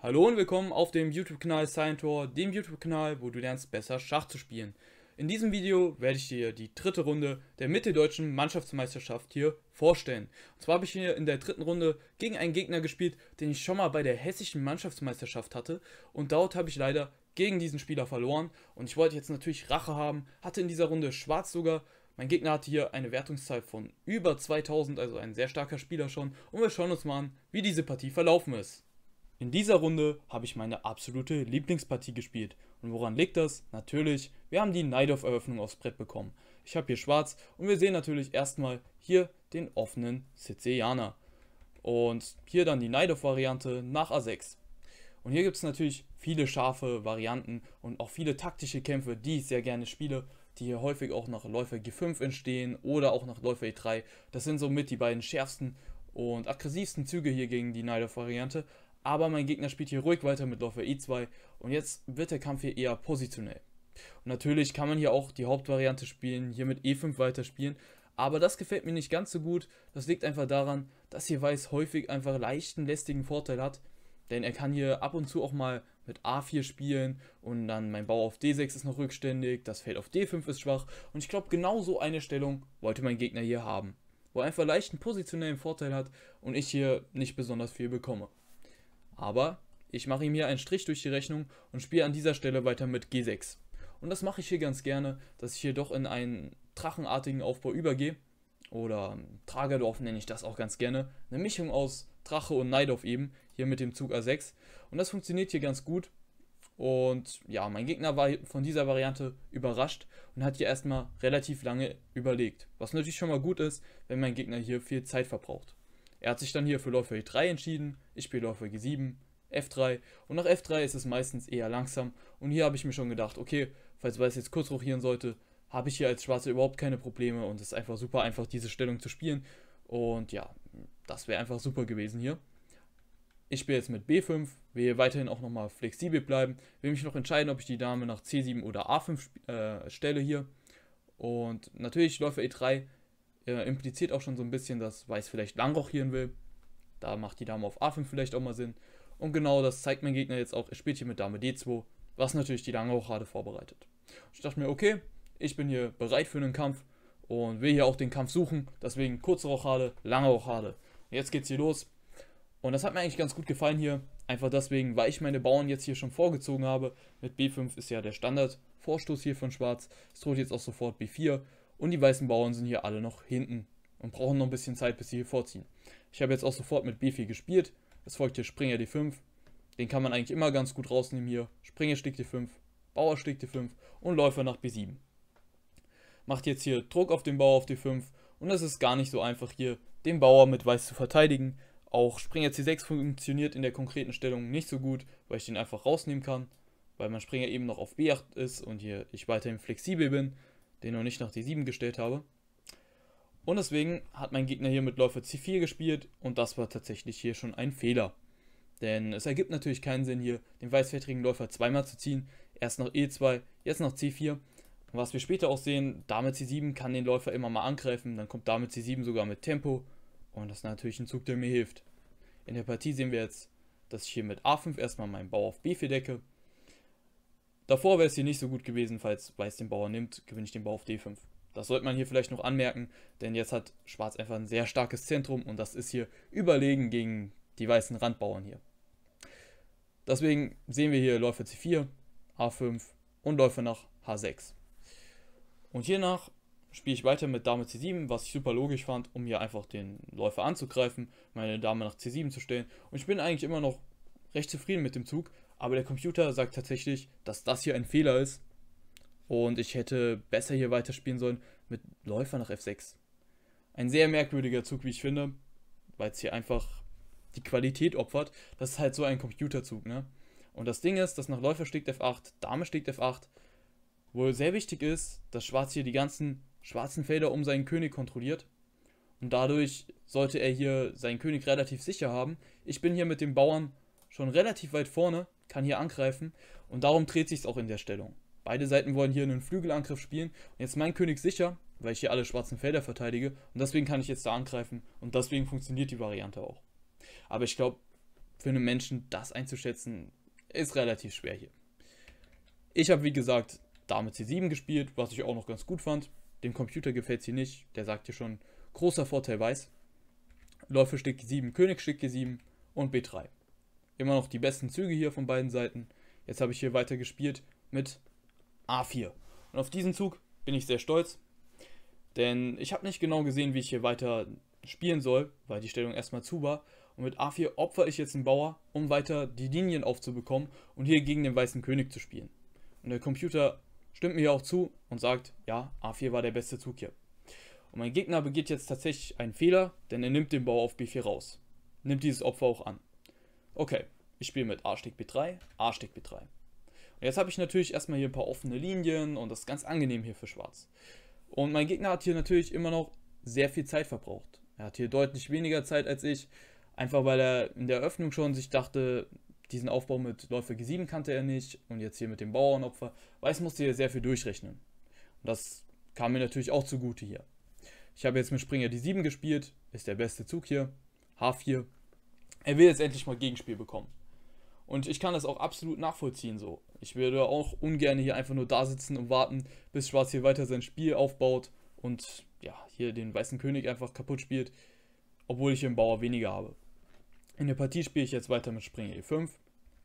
Hallo und willkommen auf dem YouTube-Kanal Scientor, dem YouTube-Kanal, wo du lernst, besser Schach zu spielen. In diesem Video werde ich dir die dritte Runde der mitteldeutschen Mannschaftsmeisterschaft hier vorstellen. Und zwar habe ich hier in der dritten Runde gegen einen Gegner gespielt, den ich schon mal bei der hessischen Mannschaftsmeisterschaft hatte. Und dort habe ich leider gegen diesen Spieler verloren. Und ich wollte jetzt natürlich Rache haben, hatte in dieser Runde schwarz sogar. Mein Gegner hatte hier eine Wertungszahl von über 2000, also ein sehr starker Spieler schon. Und wir schauen uns mal an, wie diese Partie verlaufen ist. In dieser Runde habe ich meine absolute Lieblingspartie gespielt. Und woran liegt das? Natürlich, wir haben die Night-Off-Eröffnung aufs Brett bekommen. Ich habe hier schwarz und wir sehen natürlich erstmal hier den offenen Sizilianer. Und hier dann die Night-Off-Variante nach A6. Und hier gibt es natürlich viele scharfe Varianten und auch viele taktische Kämpfe, die ich sehr gerne spiele, die hier häufig auch nach Läufer G5 entstehen oder auch nach Läufer E3. Das sind somit die beiden schärfsten und aggressivsten Züge hier gegen die Night-Off-Variante. Aber mein Gegner spielt hier ruhig weiter mit Läufer E2 und jetzt wird der Kampf hier eher positionell. Und natürlich kann man hier auch die Hauptvariante spielen, hier mit E5 weiterspielen, Aber das gefällt mir nicht ganz so gut. Das liegt einfach daran, dass hier Weiß häufig einfach leichten, lästigen Vorteil hat. Denn er kann hier ab und zu auch mal mit A4 spielen und dann mein Bau auf D6 ist noch rückständig, das Feld auf D5 ist schwach und ich glaube genau so eine Stellung wollte mein Gegner hier haben, wo er einfach leichten positionellen Vorteil hat und ich hier nicht besonders viel bekomme. Aber ich mache ihm hier einen Strich durch die Rechnung und spiele an dieser Stelle weiter mit G6. Und das mache ich hier ganz gerne, dass ich hier doch in einen drachenartigen Aufbau übergehe. Oder ähm, Tragerdorf nenne ich das auch ganz gerne. Eine Mischung aus Drache und Neidorf eben, hier mit dem Zug A6. Und das funktioniert hier ganz gut. Und ja, mein Gegner war von dieser Variante überrascht und hat hier erstmal relativ lange überlegt. Was natürlich schon mal gut ist, wenn mein Gegner hier viel Zeit verbraucht. Er hat sich dann hier für Läufer E3 entschieden, ich spiele Läufer G7, F3 und nach F3 ist es meistens eher langsam und hier habe ich mir schon gedacht, okay, falls Weiß jetzt kurz rochieren sollte, habe ich hier als Schwarze überhaupt keine Probleme und es ist einfach super einfach diese Stellung zu spielen und ja, das wäre einfach super gewesen hier. Ich spiele jetzt mit B5, will weiterhin auch nochmal flexibel bleiben, will mich noch entscheiden, ob ich die Dame nach C7 oder A5 äh, stelle hier und natürlich Läufer E3 äh, impliziert auch schon so ein bisschen, dass Weiß vielleicht langrochieren will. Da macht die Dame auf A5 vielleicht auch mal Sinn. Und genau das zeigt mein Gegner jetzt auch. Er spielt hier mit Dame D2, was natürlich die lange Langrochade vorbereitet. Ich dachte mir, okay, ich bin hier bereit für einen Kampf und will hier auch den Kampf suchen. Deswegen kurze Rochade, lange Rochade. Jetzt geht's hier los. Und das hat mir eigentlich ganz gut gefallen hier. Einfach deswegen, weil ich meine Bauern jetzt hier schon vorgezogen habe. Mit B5 ist ja der Standard Vorstoß hier von Schwarz. Es droht jetzt auch sofort B4. Und die weißen Bauern sind hier alle noch hinten und brauchen noch ein bisschen Zeit, bis sie hier vorziehen. Ich habe jetzt auch sofort mit B4 gespielt. Es folgt hier Springer D5. Den kann man eigentlich immer ganz gut rausnehmen hier. Springer schlägt D5, Bauer schlägt D5 und Läufer nach B7. Macht jetzt hier Druck auf den Bauer auf D5 und es ist gar nicht so einfach hier den Bauer mit Weiß zu verteidigen. Auch Springer C6 funktioniert in der konkreten Stellung nicht so gut, weil ich den einfach rausnehmen kann, weil mein Springer eben noch auf B8 ist und hier ich weiterhin flexibel bin den noch nicht nach D7 gestellt habe. Und deswegen hat mein Gegner hier mit Läufer C4 gespielt und das war tatsächlich hier schon ein Fehler. Denn es ergibt natürlich keinen Sinn hier, den weißfätrigen Läufer zweimal zu ziehen, erst nach E2, jetzt nach C4. was wir später auch sehen, Dame C7 kann den Läufer immer mal angreifen, dann kommt Dame C7 sogar mit Tempo und das ist natürlich ein Zug, der mir hilft. In der Partie sehen wir jetzt, dass ich hier mit A5 erstmal meinen Bau auf B4 decke, Davor wäre es hier nicht so gut gewesen, falls Weiß den Bauer nimmt, gewinne ich den Bauer auf D5. Das sollte man hier vielleicht noch anmerken, denn jetzt hat Schwarz einfach ein sehr starkes Zentrum und das ist hier überlegen gegen die weißen Randbauern hier. Deswegen sehen wir hier Läufe C4, A5 und Läufe nach H6. Und hiernach spiele ich weiter mit Dame C7, was ich super logisch fand, um hier einfach den Läufer anzugreifen, meine Dame nach C7 zu stellen. Und ich bin eigentlich immer noch recht zufrieden mit dem Zug, aber der Computer sagt tatsächlich, dass das hier ein Fehler ist. Und ich hätte besser hier weiterspielen sollen mit Läufer nach F6. Ein sehr merkwürdiger Zug, wie ich finde. Weil es hier einfach die Qualität opfert. Das ist halt so ein Computerzug, ne? Und das Ding ist, dass nach Läufer schlägt F8, Dame schlägt F8. Wohl sehr wichtig ist, dass Schwarz hier die ganzen schwarzen Felder um seinen König kontrolliert. Und dadurch sollte er hier seinen König relativ sicher haben. Ich bin hier mit dem Bauern schon relativ weit vorne kann hier angreifen und darum dreht sich es auch in der Stellung. Beide Seiten wollen hier einen Flügelangriff spielen und jetzt mein König sicher, weil ich hier alle schwarzen Felder verteidige und deswegen kann ich jetzt da angreifen und deswegen funktioniert die Variante auch. Aber ich glaube, für einen Menschen das einzuschätzen, ist relativ schwer hier. Ich habe wie gesagt Dame C7 gespielt, was ich auch noch ganz gut fand. Dem Computer gefällt sie nicht, der sagt hier schon, großer Vorteil weiß. Läufe Stück G7, König Stück G7 und B3 immer noch die besten Züge hier von beiden Seiten. Jetzt habe ich hier weiter gespielt mit A4. Und auf diesen Zug bin ich sehr stolz, denn ich habe nicht genau gesehen, wie ich hier weiter spielen soll, weil die Stellung erstmal zu war. Und mit A4 opfer ich jetzt einen Bauer, um weiter die Linien aufzubekommen und hier gegen den weißen König zu spielen. Und der Computer stimmt mir auch zu und sagt, ja, A4 war der beste Zug hier. Und mein Gegner begeht jetzt tatsächlich einen Fehler, denn er nimmt den Bauer auf B4 raus. Nimmt dieses Opfer auch an. Okay, ich spiele mit Arschstick B3, Arschstick B3. Und jetzt habe ich natürlich erstmal hier ein paar offene Linien und das ist ganz angenehm hier für Schwarz. Und mein Gegner hat hier natürlich immer noch sehr viel Zeit verbraucht. Er hat hier deutlich weniger Zeit als ich, einfach weil er in der Eröffnung schon sich dachte, diesen Aufbau mit Läufer G7 kannte er nicht und jetzt hier mit dem Bauernopfer. Weiß musste hier sehr viel durchrechnen. Und das kam mir natürlich auch zugute hier. Ich habe jetzt mit Springer D7 gespielt, ist der beste Zug hier. H4, er will jetzt endlich mal Gegenspiel bekommen. Und ich kann das auch absolut nachvollziehen so. Ich würde auch ungern hier einfach nur da sitzen und warten, bis Schwarz hier weiter sein Spiel aufbaut und ja, hier den weißen König einfach kaputt spielt, obwohl ich im Bauer weniger habe. In der Partie spiele ich jetzt weiter mit Springer E5,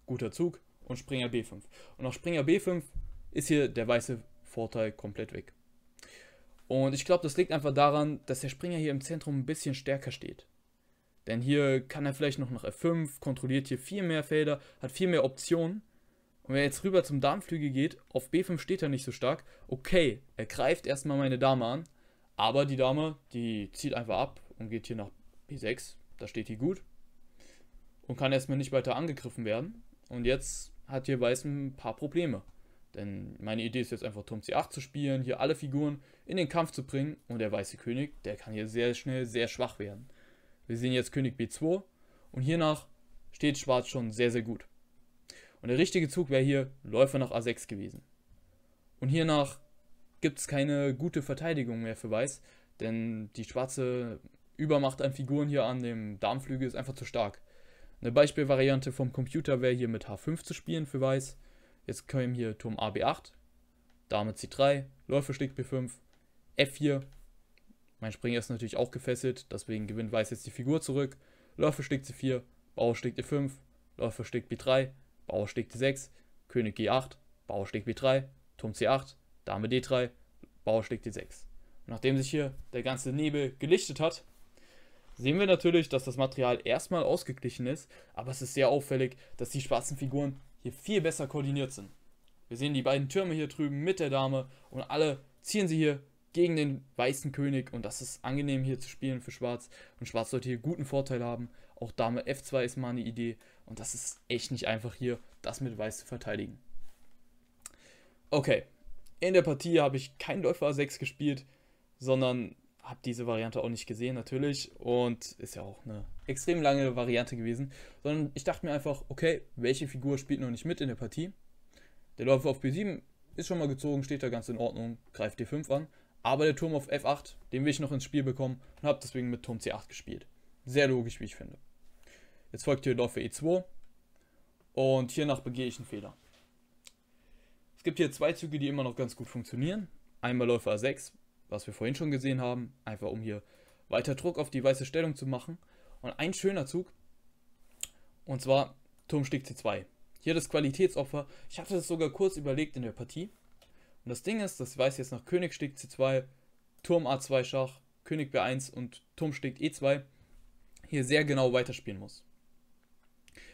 guter Zug und Springer B5. Und nach Springer B5 ist hier der weiße Vorteil komplett weg. Und ich glaube, das liegt einfach daran, dass der Springer hier im Zentrum ein bisschen stärker steht. Denn hier kann er vielleicht noch nach F5, kontrolliert hier viel mehr Felder, hat viel mehr Optionen. Und wenn er jetzt rüber zum Darmflügel geht, auf B5 steht er nicht so stark. Okay, er greift erstmal meine Dame an, aber die Dame, die zieht einfach ab und geht hier nach B6. Da steht die gut und kann erstmal nicht weiter angegriffen werden. Und jetzt hat hier Weiß ein paar Probleme. Denn meine Idee ist jetzt einfach Turm C8 zu spielen, hier alle Figuren in den Kampf zu bringen und der weiße König, der kann hier sehr schnell sehr schwach werden. Wir sehen jetzt König B2 und hiernach steht Schwarz schon sehr, sehr gut. Und der richtige Zug wäre hier Läufer nach A6 gewesen. Und hiernach gibt es keine gute Verteidigung mehr für Weiß, denn die schwarze Übermacht an Figuren hier an dem Darmflügel ist einfach zu stark. Eine Beispielvariante vom Computer wäre hier mit H5 zu spielen für Weiß. Jetzt kämen hier Turm A B8, Dame C3, Läufer schlägt B5, F4 mein Springer ist natürlich auch gefesselt, deswegen gewinnt Weiß jetzt die Figur zurück. Läufer schlägt C4, Bauer schlägt E5, Läufer schlägt B3, Bauer schlägt D6, König G8, Bauer schlägt B3, Turm C8, Dame D3, Bauer schlägt D6. nachdem sich hier der ganze Nebel gelichtet hat, sehen wir natürlich, dass das Material erstmal ausgeglichen ist, aber es ist sehr auffällig, dass die schwarzen Figuren hier viel besser koordiniert sind. Wir sehen die beiden Türme hier drüben mit der Dame und alle ziehen sie hier gegen den weißen König und das ist angenehm hier zu spielen für Schwarz und Schwarz sollte hier guten Vorteil haben. Auch Dame F2 ist mal eine Idee und das ist echt nicht einfach hier, das mit Weiß zu verteidigen. Okay, in der Partie habe ich kein Läufer A6 gespielt, sondern habe diese Variante auch nicht gesehen natürlich und ist ja auch eine extrem lange Variante gewesen, sondern ich dachte mir einfach, okay, welche Figur spielt noch nicht mit in der Partie? Der Läufer auf B7 ist schon mal gezogen, steht da ganz in Ordnung, greift D5 an aber der Turm auf F8, den will ich noch ins Spiel bekommen und habe deswegen mit Turm C8 gespielt. Sehr logisch, wie ich finde. Jetzt folgt hier Läufer E2 und hiernach begehe ich einen Fehler. Es gibt hier zwei Züge, die immer noch ganz gut funktionieren. Einmal Läufer A6, was wir vorhin schon gesehen haben, einfach um hier weiter Druck auf die weiße Stellung zu machen. Und ein schöner Zug, und zwar Turmstieg C2. Hier das Qualitätsopfer. Ich hatte das sogar kurz überlegt in der Partie, und das Ding ist, das weiß jetzt noch König schlägt C2, Turm A2 Schach, König B1 und Turm schlägt E2 hier sehr genau weiterspielen muss.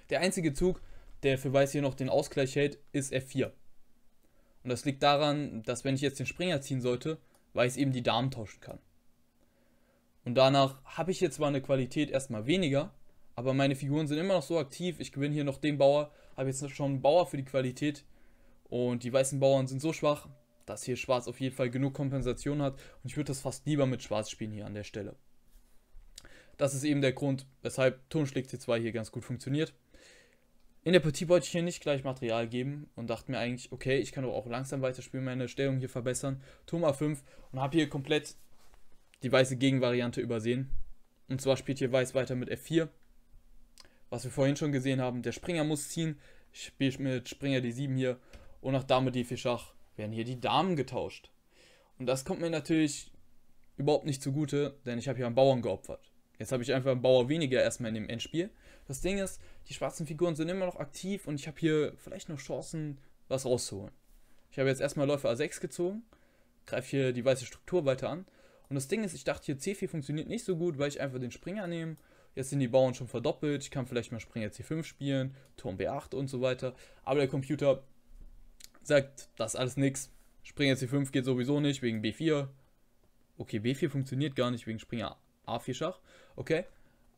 Der einzige Zug, der für Weiß hier noch den Ausgleich hält, ist F4. Und das liegt daran, dass wenn ich jetzt den Springer ziehen sollte, Weiß eben die Damen tauschen kann. Und danach habe ich jetzt zwar eine Qualität erstmal weniger, aber meine Figuren sind immer noch so aktiv. Ich gewinne hier noch den Bauer, habe jetzt schon einen Bauer für die Qualität. Und die weißen Bauern sind so schwach, dass hier Schwarz auf jeden Fall genug Kompensation hat. Und ich würde das fast lieber mit Schwarz spielen hier an der Stelle. Das ist eben der Grund, weshalb Turm schlägt C2 hier ganz gut funktioniert. In der Partie wollte ich hier nicht gleich Material geben und dachte mir eigentlich, okay, ich kann doch auch langsam weiterspielen, meine Stellung hier verbessern. Turm A5 und habe hier komplett die weiße Gegenvariante übersehen. Und zwar spielt hier Weiß weiter mit F4. Was wir vorhin schon gesehen haben, der Springer muss ziehen. Ich spiele mit Springer D7 hier und nach Dame D4 Schach werden hier die Damen getauscht. Und das kommt mir natürlich überhaupt nicht zugute, denn ich habe hier einen Bauern geopfert. Jetzt habe ich einfach einen Bauer weniger erstmal in dem Endspiel. Das Ding ist, die schwarzen Figuren sind immer noch aktiv und ich habe hier vielleicht noch Chancen, was rauszuholen. Ich habe jetzt erstmal Läufer A6 gezogen, greife hier die weiße Struktur weiter an. Und das Ding ist, ich dachte hier C4 funktioniert nicht so gut, weil ich einfach den Springer nehme. Jetzt sind die Bauern schon verdoppelt, ich kann vielleicht mal Springer C5 spielen, Turm B8 und so weiter. Aber der Computer sagt, das ist alles nix. Springer C5 geht sowieso nicht, wegen B4. Okay, B4 funktioniert gar nicht, wegen Springer A4 Schach. Okay.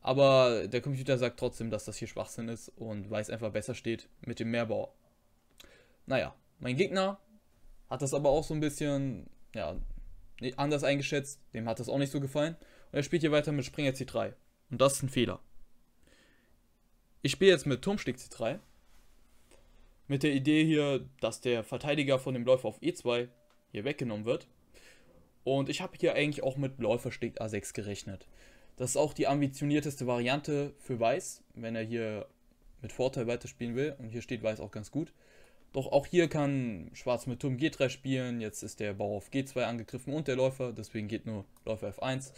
Aber der Computer sagt trotzdem, dass das hier Schwachsinn ist und weiß einfach besser steht mit dem Mehrbau. Naja, mein Gegner hat das aber auch so ein bisschen ja, anders eingeschätzt. Dem hat das auch nicht so gefallen. Und er spielt hier weiter mit Springer C3. Und das ist ein Fehler. Ich spiele jetzt mit Turmstück C3. Mit der Idee hier, dass der Verteidiger von dem Läufer auf E2 hier weggenommen wird. Und ich habe hier eigentlich auch mit Läufer Läufersteg A6 gerechnet. Das ist auch die ambitionierteste Variante für Weiß, wenn er hier mit Vorteil weiterspielen will. Und hier steht Weiß auch ganz gut. Doch auch hier kann Schwarz mit Turm G3 spielen. Jetzt ist der Bauer auf G2 angegriffen und der Läufer. Deswegen geht nur Läufer F1.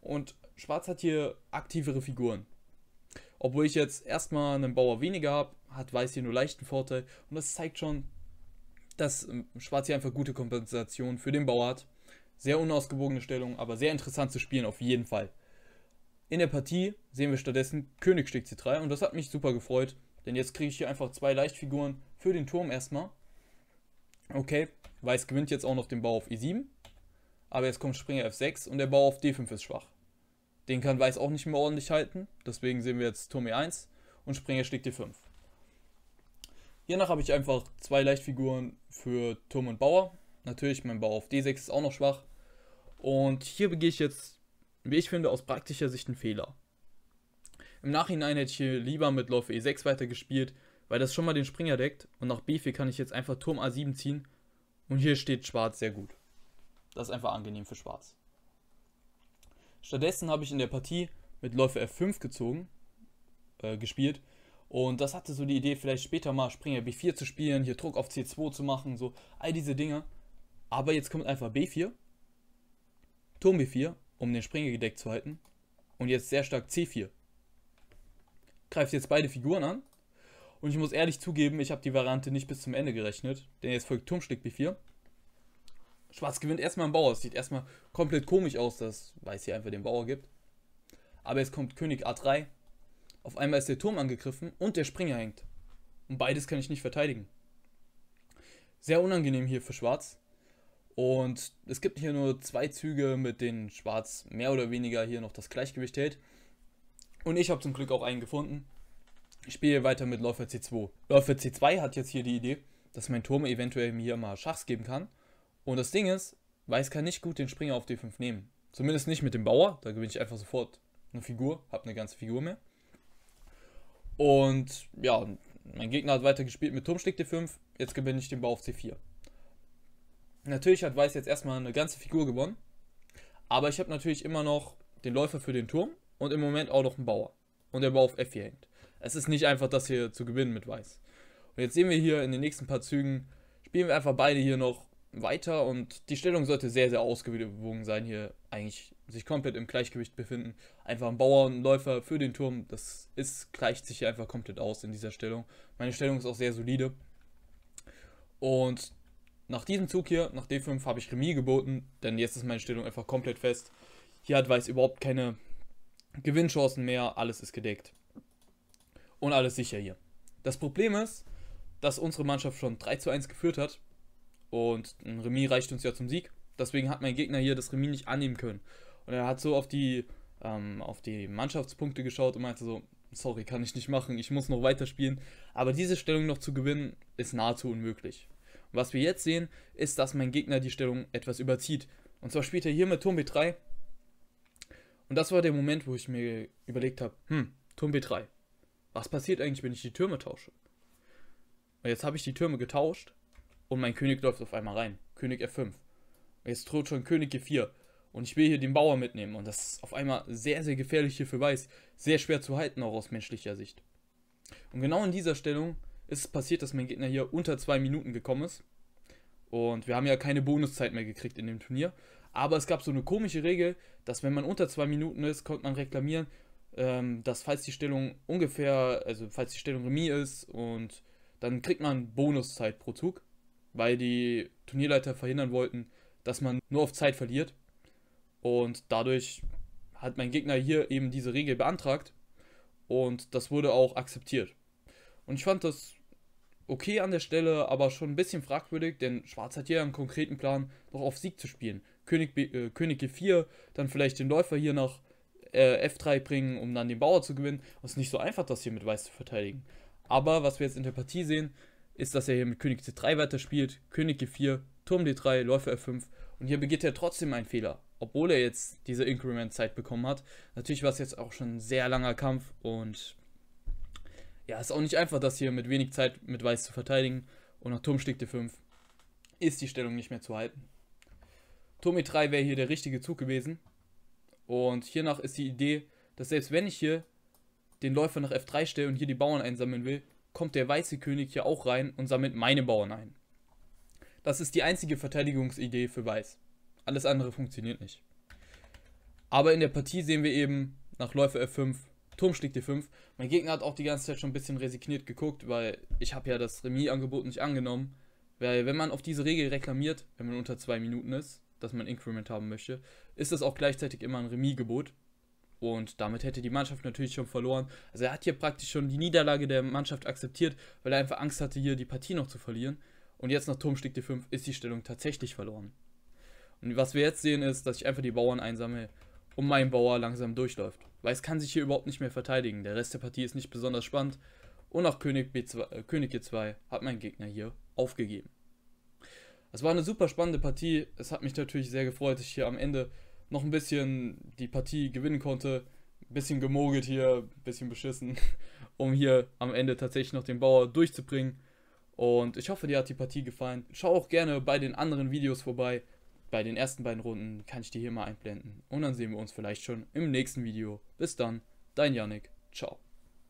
Und Schwarz hat hier aktivere Figuren. Obwohl ich jetzt erstmal einen Bauer weniger habe, hat Weiß hier nur leichten Vorteil. Und das zeigt schon, dass ähm, Schwarz hier einfach gute Kompensation für den Bauer hat. Sehr unausgewogene Stellung, aber sehr interessant zu spielen auf jeden Fall. In der Partie sehen wir stattdessen König C3 und das hat mich super gefreut, denn jetzt kriege ich hier einfach zwei Leichtfiguren für den Turm erstmal. Okay, Weiß gewinnt jetzt auch noch den Bau auf E7, aber jetzt kommt Springer F6 und der Bau auf D5 ist schwach. Den kann Weiß auch nicht mehr ordentlich halten. Deswegen sehen wir jetzt Turm E1 und Springer schlägt D5. Hiernach habe ich einfach zwei Leichtfiguren für Turm und Bauer. Natürlich, mein Bauer auf D6 ist auch noch schwach. Und hier begehe ich jetzt, wie ich finde, aus praktischer Sicht einen Fehler. Im Nachhinein hätte ich hier lieber mit Läufer E6 weitergespielt, weil das schon mal den Springer deckt. Und nach B4 kann ich jetzt einfach Turm A7 ziehen. Und hier steht Schwarz sehr gut. Das ist einfach angenehm für Schwarz. Stattdessen habe ich in der Partie mit Läufer F5 gezogen, äh, gespielt. Und das hatte so die Idee, vielleicht später mal Springer B4 zu spielen, hier Druck auf C2 zu machen, so all diese Dinge. Aber jetzt kommt einfach B4, Turm B4, um den Springer gedeckt zu halten. Und jetzt sehr stark C4. Greift jetzt beide Figuren an. Und ich muss ehrlich zugeben, ich habe die Variante nicht bis zum Ende gerechnet, denn jetzt folgt Turmstück B4. Schwarz gewinnt erstmal einen Bauer. Es sieht erstmal komplett komisch aus, dass Weiß hier einfach den Bauer gibt. Aber jetzt kommt König A3. Auf einmal ist der Turm angegriffen und der Springer hängt. Und beides kann ich nicht verteidigen. Sehr unangenehm hier für Schwarz. Und es gibt hier nur zwei Züge, mit denen Schwarz mehr oder weniger hier noch das Gleichgewicht hält. Und ich habe zum Glück auch einen gefunden. Ich spiele weiter mit Läufer C2. Läufer C2 hat jetzt hier die Idee, dass mein Turm eventuell mir mal Schachs geben kann. Und das Ding ist, Weiß kann nicht gut den Springer auf D5 nehmen. Zumindest nicht mit dem Bauer, da gewinne ich einfach sofort eine Figur, habe eine ganze Figur mehr. Und ja, mein Gegner hat weiter gespielt mit Turmstück D5, jetzt gewinne ich den Bauer auf C4. Natürlich hat Weiß jetzt erstmal eine ganze Figur gewonnen, aber ich habe natürlich immer noch den Läufer für den Turm und im Moment auch noch einen Bauer. Und der Bauer auf F4 hängt. Es ist nicht einfach, das hier zu gewinnen mit Weiß. Und jetzt sehen wir hier in den nächsten paar Zügen, spielen wir einfach beide hier noch weiter und die Stellung sollte sehr, sehr ausgewogen sein. Hier eigentlich sich komplett im Gleichgewicht befinden. Einfach ein Bauer und ein Läufer für den Turm, das ist, gleicht sich hier einfach komplett aus in dieser Stellung. Meine Stellung ist auch sehr solide. Und nach diesem Zug hier, nach D5, habe ich Remis geboten, denn jetzt ist meine Stellung einfach komplett fest. Hier hat Weiß überhaupt keine Gewinnchancen mehr, alles ist gedeckt. Und alles sicher hier. Das Problem ist, dass unsere Mannschaft schon 3 zu 1 geführt hat und ein Remis reicht uns ja zum Sieg. Deswegen hat mein Gegner hier das Remis nicht annehmen können. Und er hat so auf die, ähm, auf die Mannschaftspunkte geschaut und meinte so, sorry, kann ich nicht machen, ich muss noch weiterspielen. Aber diese Stellung noch zu gewinnen, ist nahezu unmöglich. Und was wir jetzt sehen, ist, dass mein Gegner die Stellung etwas überzieht. Und zwar spielt er hier mit Turm B3. Und das war der Moment, wo ich mir überlegt habe, hm, Turm B3. Was passiert eigentlich, wenn ich die Türme tausche? Und jetzt habe ich die Türme getauscht und mein König läuft auf einmal rein. König F5. Jetzt droht schon König G4. Und ich will hier den Bauer mitnehmen. Und das ist auf einmal sehr, sehr gefährlich hier für Weiß. Sehr schwer zu halten, auch aus menschlicher Sicht. Und genau in dieser Stellung ist es passiert, dass mein Gegner hier unter zwei Minuten gekommen ist. Und wir haben ja keine Bonuszeit mehr gekriegt in dem Turnier. Aber es gab so eine komische Regel, dass wenn man unter zwei Minuten ist, konnte man reklamieren, ähm, dass falls die Stellung ungefähr, also falls die Stellung Remis ist und dann kriegt man Bonuszeit pro Zug weil die Turnierleiter verhindern wollten, dass man nur auf Zeit verliert. Und dadurch hat mein Gegner hier eben diese Regel beantragt und das wurde auch akzeptiert. Und ich fand das okay an der Stelle, aber schon ein bisschen fragwürdig, denn Schwarz hat hier einen konkreten Plan, noch auf Sieg zu spielen. König, B, äh, König G4, dann vielleicht den Läufer hier nach äh, F3 bringen, um dann den Bauer zu gewinnen. es ist nicht so einfach, das hier mit Weiß zu verteidigen. Aber was wir jetzt in der Partie sehen, ist, dass er hier mit König C3 weiter spielt, König G4, Turm D3, Läufer F5 und hier begeht er trotzdem einen Fehler, obwohl er jetzt diese Increment-Zeit bekommen hat. Natürlich war es jetzt auch schon ein sehr langer Kampf und ja, ist auch nicht einfach, das hier mit wenig Zeit mit Weiß zu verteidigen und nach Turm schlägt D5 ist die Stellung nicht mehr zu halten. Turm E3 wäre hier der richtige Zug gewesen und hiernach ist die Idee, dass selbst wenn ich hier den Läufer nach F3 stelle und hier die Bauern einsammeln will, kommt der weiße König hier auch rein und sammelt meine Bauern ein. Das ist die einzige Verteidigungsidee für Weiß. Alles andere funktioniert nicht. Aber in der Partie sehen wir eben nach Läufer F5, Turm schlägt D5. Mein Gegner hat auch die ganze Zeit schon ein bisschen resigniert geguckt, weil ich habe ja das Remis-Angebot nicht angenommen. Weil wenn man auf diese Regel reklamiert, wenn man unter zwei Minuten ist, dass man Increment haben möchte, ist das auch gleichzeitig immer ein Remis-Gebot. Und damit hätte die Mannschaft natürlich schon verloren. Also er hat hier praktisch schon die Niederlage der Mannschaft akzeptiert, weil er einfach Angst hatte, hier die Partie noch zu verlieren. Und jetzt nach Turmstieg D5 ist die Stellung tatsächlich verloren. Und was wir jetzt sehen ist, dass ich einfach die Bauern einsammle und mein Bauer langsam durchläuft. Weil es kann sich hier überhaupt nicht mehr verteidigen. Der Rest der Partie ist nicht besonders spannend. Und auch König, B2, äh, König G2 hat mein Gegner hier aufgegeben. Es war eine super spannende Partie. Es hat mich natürlich sehr gefreut, dass ich hier am Ende noch ein bisschen die Partie gewinnen konnte. Ein bisschen gemogelt hier, ein bisschen beschissen, um hier am Ende tatsächlich noch den Bauer durchzubringen. Und ich hoffe, dir hat die Partie gefallen. Schau auch gerne bei den anderen Videos vorbei. Bei den ersten beiden Runden kann ich dir hier mal einblenden. Und dann sehen wir uns vielleicht schon im nächsten Video. Bis dann, dein Yannick. Ciao.